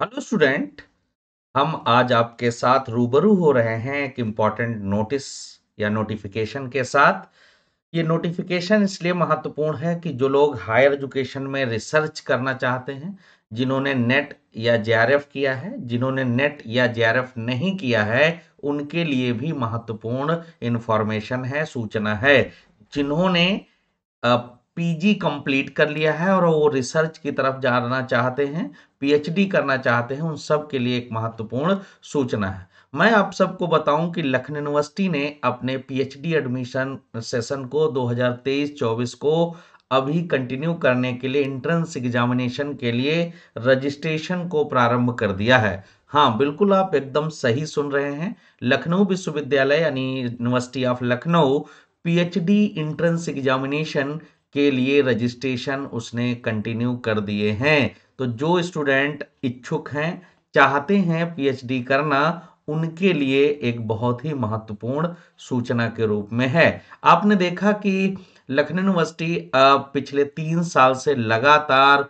hello student हम आज आपके साथ रूबरू हो रहे हैं एक इम्पॉर्टेंट नोटिस या नोटिफिकेशन के साथ ये नोटिफिकेशन इसलिए महत्वपूर्ण है कि जो लोग हायर एजुकेशन में रिसर्च करना चाहते हैं जिन्होंने नेट या जे किया है जिन्होंने नेट या जे नहीं किया है उनके लिए भी महत्वपूर्ण इन्फॉर्मेशन है सूचना है जिन्होंने पीजी कंप्लीट कर लिया है और वो रिसर्च की तरफ जाना चाहते हैं पीएचडी करना चाहते हैं उन सब के लिए एक महत्वपूर्ण सूचना है मैं आप सबको बताऊं कि लखनऊ यूनिवर्सिटी ने अपने पीएचडी एडमिशन सेशन को 2023-24 को अभी कंटिन्यू करने के लिए इंट्रेंस एग्जामिनेशन के लिए रजिस्ट्रेशन को प्रारंभ कर दिया है हाँ बिल्कुल आप एकदम सही सुन रहे हैं लखनऊ विश्वविद्यालय यानी university of Lucknow PhD entrance examination के लिए रजिस्ट्रेशन उसने कंटिन्यू कर दिए हैं तो जो स्टूडेंट इच्छुक हैं चाहते हैं पीएचडी करना उनके लिए एक बहुत ही महत्वपूर्ण सूचना के रूप में है आपने देखा कि लखनऊ यूनिवर्सिटी पिछले तीन साल से लगातार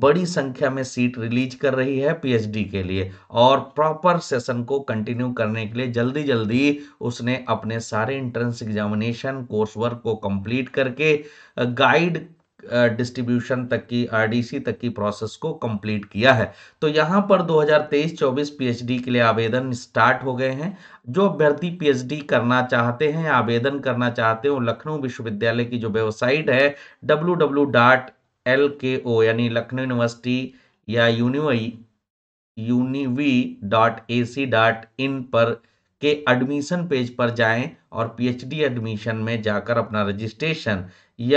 बड़ी संख्या में सीट रिलीज कर रही है पीएचडी के लिए और प्रॉपर सेशन को कंटिन्यू करने के लिए जल्दी जल्दी उसने अपने सारे इंट्रेंस एग्जामिनेशन कोर्स वर्क को कंप्लीट करके गाइड डिस्ट्रीब्यूशन तक की आरडीसी तक की प्रोसेस को कंप्लीट किया है तो यहाँ पर 2023-24 पीएचडी के लिए आवेदन स्टार्ट हो गए हैं जो अभ्यर्थी पीएचडी करना चाहते हैं आवेदन करना चाहते हैं लखनऊ विश्वविद्यालय की जो वेबसाइट है डब्ल्यू डब्ल्यू डॉट एल के ओ यानी लखनऊ यूनिवर्सिटी या यूनिवी यूनिवी dot A C dot in पर के एडमिशन पेज पर जाएं और पीएचडी एडमिशन में जाकर अपना registration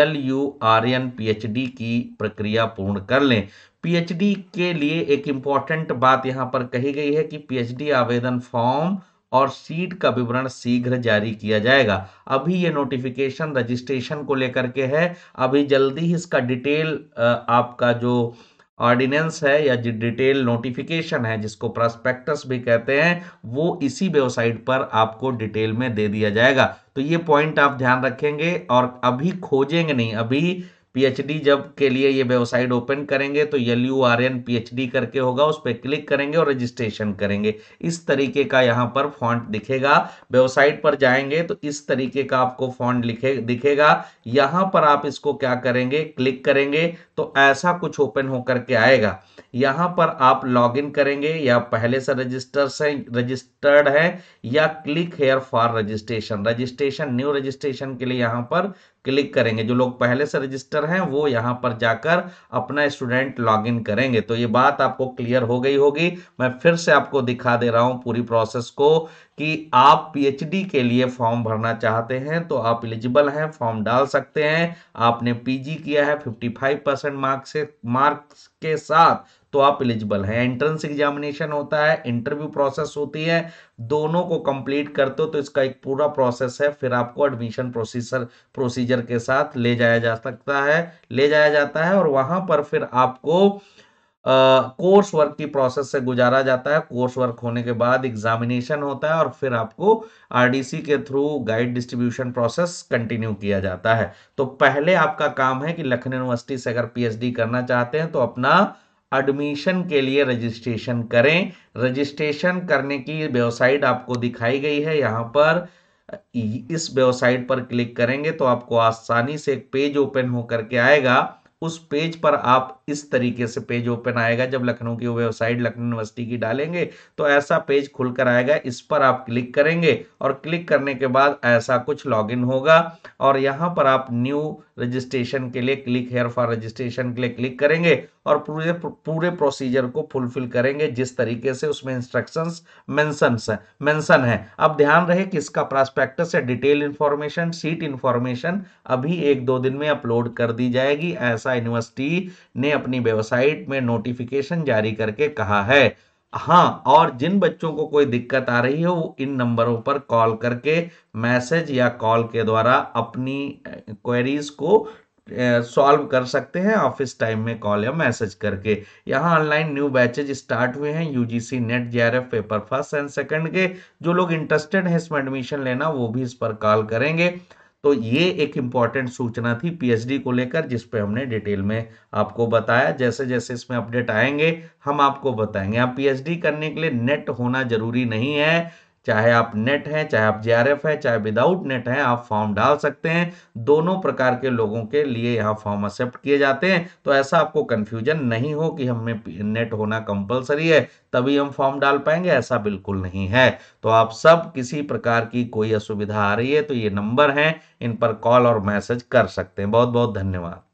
L U R N PhD की प्रक्रिया पूर्ण कर लें पीएचडी के लिए एक इम्पॉर्टेंट बात यहाँ पर कही गई है कि पीएचडी आवेदन फॉर्म और सीट का विवरण शीघ्र जारी किया जाएगा अभी ये नोटिफिकेशन रजिस्ट्रेशन को लेकर के है अभी जल्दी ही इसका डिटेल आपका जो ऑर्डिनेंस है या जो डिटेल नोटिफिकेशन है जिसको प्रोस्पेक्टस भी कहते हैं वो इसी वेबसाइट पर आपको डिटेल में दे दिया जाएगा तो ये पॉइंट आप ध्यान रखेंगे और अभी खोजेंगे नहीं अभी पीएचडी जब के लिए ये वेबसाइट ओपन करेंगे तो L U R N P करके होगा उस पर क्लिक करेंगे और रजिस्ट्रेशन करेंगे इस तरीके का यहाँ पर फॉन्ट दिखेगा वेबसाइट पर जाएंगे तो इस तरीके का आपको फॉन्ट लिखे दिखेगा यहाँ पर आप इसको क्या करेंगे क्लिक करेंगे तो ऐसा कुछ ओपन होकर के आएगा यहाँ पर आप लॉगिन करेंगे या पहले से रजिस्टर से रजिस्टर्ड है या click here for registration registration new registration के लिए यहाँ पर क्लिक करेंगे जो लोग पहले से रजिस्टर टीचर हैं वो यहाँ पर जाकर अपना स्टूडेंट लॉगिन करेंगे तो ये बात आपको क्लियर हो गई होगी मैं फिर से आपको दिखा दे रहा हूँ पूरी प्रोसेस को कि आप पीएचडी के लिए फॉर्म भरना चाहते हैं तो आप एलिजिबल हैं फॉर्म डाल सकते हैं आपने पीजी किया है 55 परसेंट मार्क्स मार्क्स के साथ तो आप एलिजिबल हैं एंट्रेंस एग्जामिनेशन होता है इंटरव्यू प्रोसेस होती है दोनों को कंप्लीट करते हो तो इसका एक पूरा प्रोसेस है फिर आपको एडमिशन प्रोसीजर प्रोसीजर के साथ ले जाया जा सकता है ले जाया जाता है और वहां पर फिर आपको कोर्स वर्क की प्रोसेस से गुजारा जाता है कोर्स वर्क होने के बाद एग्जामिनेशन होता है और फिर आपको आरडीसी के through guide distribution process continue किया जाता है तो पहले आपका काम है कि लखनऊ यूनिवर्सिटी से अगर पीएचडी करना चाहते हैं तो अपना एडमिशन के लिए रजिस्ट्रेशन करें रजिस्ट्रेशन करने की वेबसाइट आपको दिखाई गई है यहाँ पर इस वेबसाइट पर क्लिक करेंगे तो आपको आसानी से एक पेज ओपन होकर के आएगा उस पेज पर आप इस तरीके से पेज ओपन आएगा जब लखनऊ की वेबसाइट लखनऊ यूनिवर्सिटी की डालेंगे तो ऐसा पेज खुलकर आएगा इस पर आप क्लिक करेंगे और क्लिक करने के बाद ऐसा कुछ लॉगिन होगा और यहाँ पर आप न्यू रजिस्ट्रेशन के लिए क्लिक हेयर फॉर रजिस्ट्रेशन के लिए क्लिक करेंगे और पूरे पूरे प्रोसीजर को फुलफिल करेंगे जिस तरीके से उसमें इंस्ट्रक्शंस मेंशंस है मेंशन है अब ध्यान रहे कि इसका प्रॉस्पेक्टस या डिटेल इंफॉर्मेशन सीट इंफॉर्मेशन अभी एक दो दिन में अपलोड कर दी जाएगी ऐसा यूनिवर्सिटी ने अपनी वेबसाइट में नोटिफिकेशन जारी करके कहा है हाँ और जिन बच्चों को कोई दिक्कत आ रही हो वो इन नंबरों पर कॉल करके मैसेज या कॉल के द्वारा अपनी क्वेरीज को सॉल्व कर सकते हैं ऑफिस टाइम में कॉल या मैसेज करके यहाँ ऑनलाइन न्यू बैचेज स्टार्ट हुए हैं UGC NET J paper first and second के जो लोग इंटरेस्टेड हैं इसमें एडमिशन लेना वो भी इस पर कॉल करेंगे तो ये एक इंपॉर्टेंट सूचना थी पीएचडी को लेकर जिस पे हमने डिटेल में आपको बताया जैसे जैसे इसमें अपडेट आएंगे हम आपको बताएंगे आप पीएचडी करने के लिए नेट होना जरूरी नहीं है चाहे आप नेट हैं चाहे आप जे हैं चाहे विदाउट नेट हैं आप फॉर्म डाल सकते हैं दोनों प्रकार के लोगों के लिए यहाँ फॉर्म एक्सेप्ट किए जाते हैं तो ऐसा आपको कन्फ्यूजन नहीं हो कि हमें नेट होना कंपलसरी है तभी हम फॉर्म डाल पाएंगे ऐसा बिल्कुल नहीं है तो आप सब किसी प्रकार की कोई असुविधा आ रही है तो ये नंबर हैं इन पर कॉल और मैसेज कर सकते हैं बहुत बहुत धन्यवाद